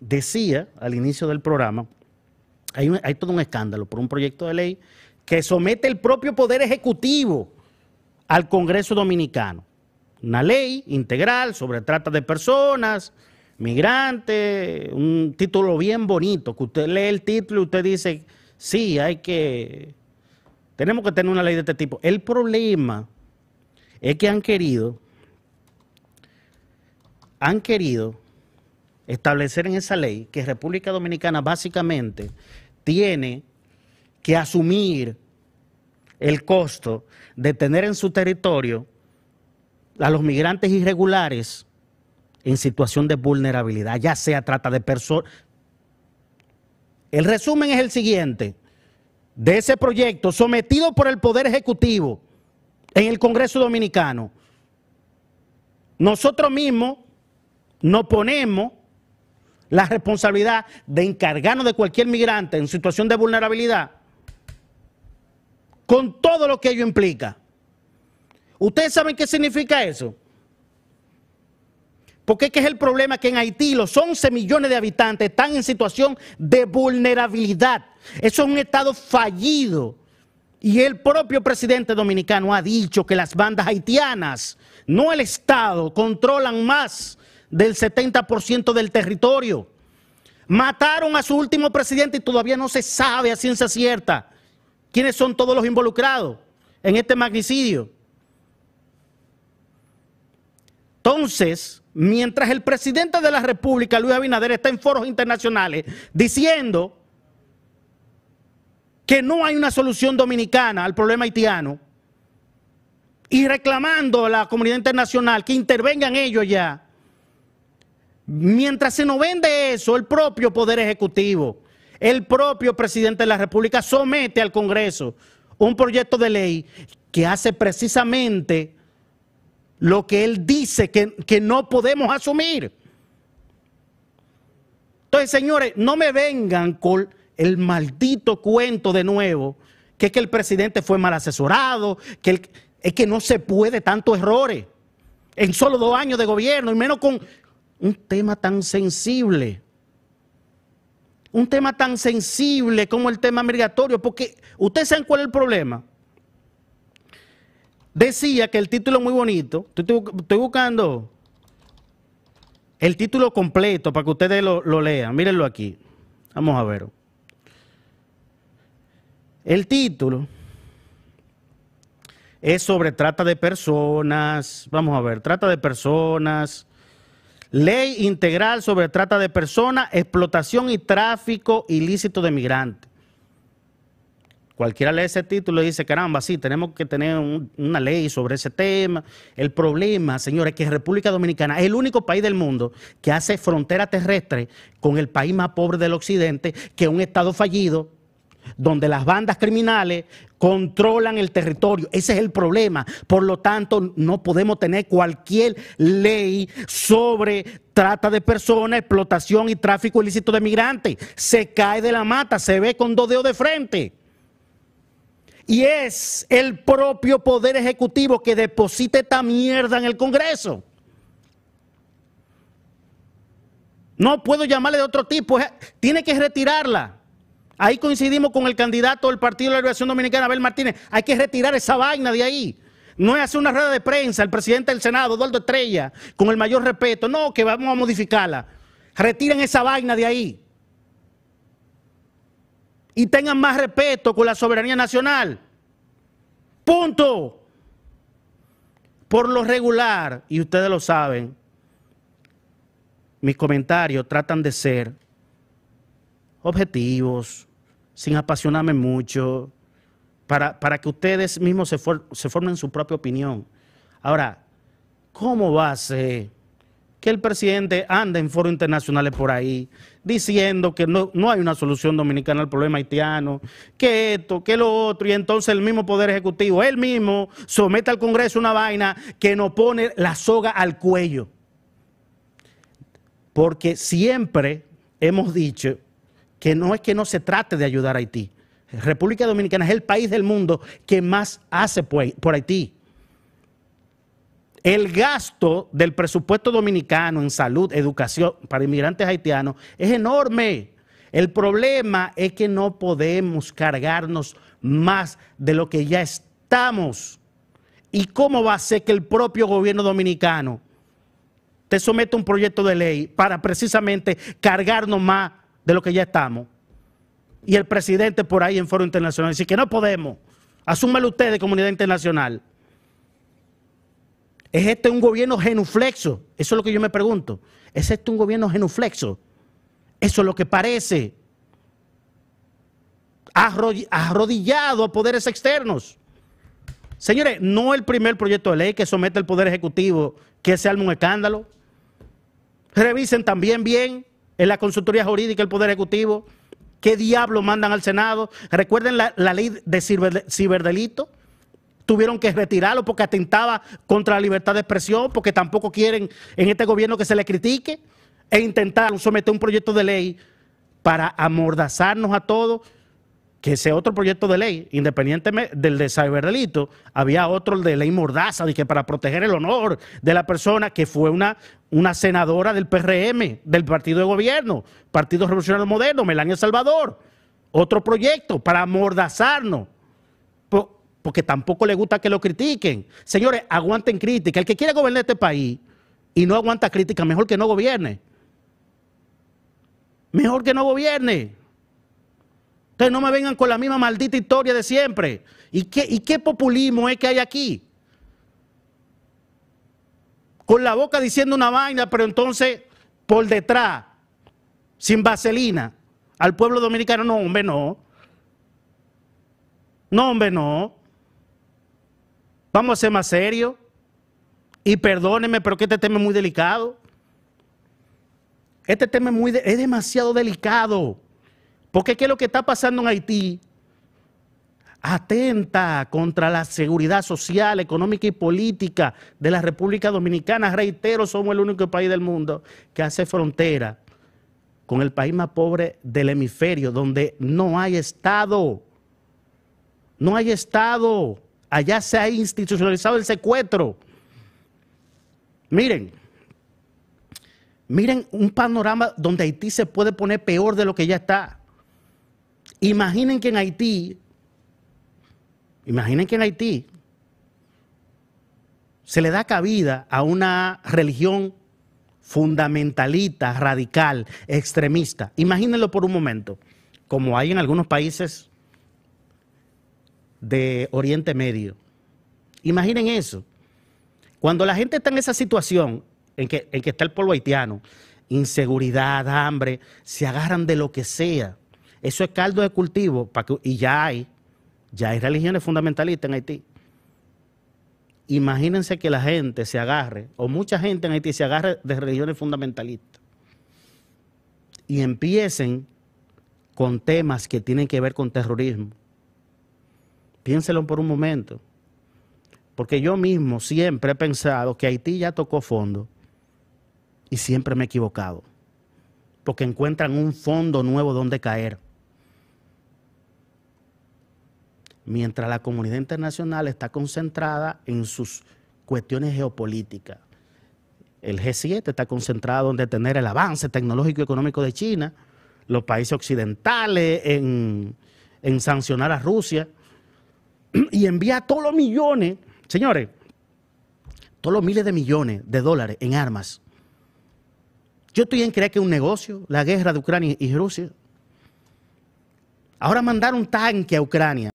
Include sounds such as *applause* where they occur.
decía al inicio del programa, hay, todo un escándalo por un proyecto de ley que somete el propio Poder Ejecutivo al Congreso Dominicano. Una ley integral sobre trata de personas, migrantes, un título bien bonito, que usted lee el título y usted dice, sí, hay que, tenemos que tener una ley de este tipo. El problema es que han querido, han querido establecer en esa ley que República Dominicana básicamente tiene que asumir el costo de tener en su territorio a los migrantes irregulares en situación de vulnerabilidad, ya sea trata de personas. El resumen es el siguiente, de ese proyecto sometido por el Poder Ejecutivo en el Congreso Dominicano, nosotros mismos nos ponemos la responsabilidad de encargarnos de cualquier migrante en situación de vulnerabilidad, con todo lo que ello implica. ¿Ustedes saben qué significa eso? Porque es que es el problema que en Haití los 11 millones de habitantes están en situación de vulnerabilidad. Eso es un estado fallido. Y el propio presidente dominicano ha dicho que las bandas haitianas, no el Estado, controlan más del 70% del territorio. Mataron a su último presidente y todavía no se sabe a ciencia cierta quiénes son todos los involucrados en este magnicidio. Entonces, mientras el presidente de la República, Luis Abinader, está en foros internacionales diciendo que no hay una solución dominicana al problema haitiano y reclamando a la comunidad internacional que intervengan ellos ya, Mientras se nos vende eso, el propio Poder Ejecutivo, el propio presidente de la República somete al Congreso un proyecto de ley que hace precisamente lo que él dice que, no podemos asumir. Entonces, señores, no me vengan con el maldito cuento de nuevo, que es que el presidente fue mal asesorado, que es que no se puede tantos errores en solo dos años de gobierno, y menos con, un tema tan sensible. Un tema tan sensible como el tema migratorio, porque ustedes saben cuál es el problema. Decía que el título es muy bonito. Estoy, buscando el título completo para que ustedes lo, lo lean. Mírenlo aquí. Vamos a ver. El título es sobre trata de personas. Vamos a ver, trata de personas Ley integral sobre trata de personas, explotación y tráfico ilícito de migrantes. Cualquiera lee ese título y dice, caramba, sí, tenemos que tener una ley sobre ese tema. El problema, señores, es que República Dominicana es el único país del mundo que hace frontera terrestre con el país más pobre del occidente, que es un Estado fallido donde las bandas criminales controlan el territorio. Ese es el problema. Por lo tanto, no podemos tener cualquier ley sobre trata de personas, explotación y tráfico ilícito de migrantes. Se cae de la mata, se ve con dos dedos de frente. Y es el propio Poder Ejecutivo que deposita esta mierda en el Congreso. No puedo llamarle de otro tipo. Tiene que retirarla. Ahí coincidimos con el candidato del Partido de la Liberación Dominicana, Abel Martínez. Hay que retirar esa vaina de ahí. No es hacer una rueda de prensa, el presidente del Senado, Eduardo Estrella, con el mayor respeto. No, que vamos a modificarla. Retiren esa vaina de ahí. Y tengan más respeto con la soberanía nacional. Punto. Por lo regular, y ustedes lo saben, mis comentarios tratan de ser objetivos, sin apasionarme mucho, para, que ustedes mismos se, se formen su propia opinión. Ahora, ¿cómo va a ser que el presidente anda en foros internacionales por ahí diciendo que no, no, hay una solución dominicana al problema haitiano, que esto, que lo otro, y entonces el mismo Poder Ejecutivo, él mismo, somete al Congreso una vaina que nos pone la soga al cuello? Porque siempre hemos dicho que no es que no se trate de ayudar a Haití. República Dominicana es el país del mundo que más hace por Haití. El gasto del presupuesto dominicano en salud, educación para inmigrantes haitianos es enorme. El problema es que no podemos cargarnos más de lo que ya estamos. ¿Y cómo va a ser que el propio gobierno dominicano te someta un proyecto de ley para precisamente cargarnos más de lo que ya estamos. Y el presidente por ahí en foro internacional dice que no podemos. Asúmelo ustedes, comunidad internacional. ¿Es este un gobierno genuflexo? Eso es lo que yo me pregunto. ¿Es este un gobierno genuflexo? Eso es lo que parece. Arrodillado a poderes externos. Señores, no el primer proyecto de ley que somete al Poder Ejecutivo que se arme un escándalo. Revisen también bien en la consultoría jurídica el Poder Ejecutivo. ¿Qué diablo mandan al Senado? Recuerden la, ley de ciberdelito. Tuvieron que retirarlo porque atentaba contra la libertad de expresión, porque tampoco quieren en este gobierno que se le critique. E intentaron someter un proyecto de ley para amordazarnos a todos que ese otro proyecto de ley, independientemente del de ciberdelito, había otro de ley mordaza, de que para proteger el honor de la persona que fue una, una senadora del PRM, del partido de gobierno, Partido Revolucionario Moderno, Melania Salvador. Otro proyecto para mordazarnos, porque tampoco le gusta que lo critiquen. Señores, aguanten crítica. El que quiere gobernar este país y no aguanta crítica, mejor que no gobierne. Mejor que no gobierne. Entonces no me vengan con la misma maldita historia de siempre. ¿Y qué, y qué populismo es que hay aquí? Con la boca diciendo una vaina, pero entonces por detrás, sin vaselina, al pueblo dominicano, no, hombre, no. No, hombre, no. Vamos a ser más serios. Y perdónenme, pero que este tema es muy delicado. Este tema muy es demasiado delicado. Porque ¿qué es lo que está pasando en Haití? Atenta contra la seguridad social, económica y política de la República Dominicana. Reitero, somos el único país del mundo que hace frontera con el país más pobre del hemisferio, donde no hay Estado. No hay Estado. Allá se ha institucionalizado el secuestro. Miren, miren un panorama donde Haití se puede poner peor de lo que ya está. Imaginen que en Haití, imaginen que en Haití se le da cabida a una religión fundamentalista, radical, extremista. Imagínenlo por un momento, como hay en algunos países de Oriente Medio. Imaginen eso. Cuando la gente está en esa situación en que, en que está el pueblo haitiano, inseguridad, hambre, se agarran de lo que sea. Eso es caldo de cultivo para y ya hay, ya hay religiones fundamentalistas en Haití. Imagínense que la gente se agarre, o mucha gente en Haití se agarre de religiones fundamentalistas y empiecen con temas que tienen que ver con terrorismo. Piénselo por un momento. Porque yo mismo siempre he pensado que Haití ya tocó fondo y siempre me he equivocado. Porque encuentran un fondo nuevo donde caer. mientras la comunidad internacional está concentrada en sus cuestiones geopolíticas. El G7 está concentrado en detener el avance tecnológico y económico de China, los países occidentales en, sancionar a Rusia *clears throat* y envía todos los millones, señores, todos los miles de millones de dólares en armas. Yo estoy en creer que es un negocio, la guerra de Ucrania y Rusia. Ahora mandar un tanque a Ucrania.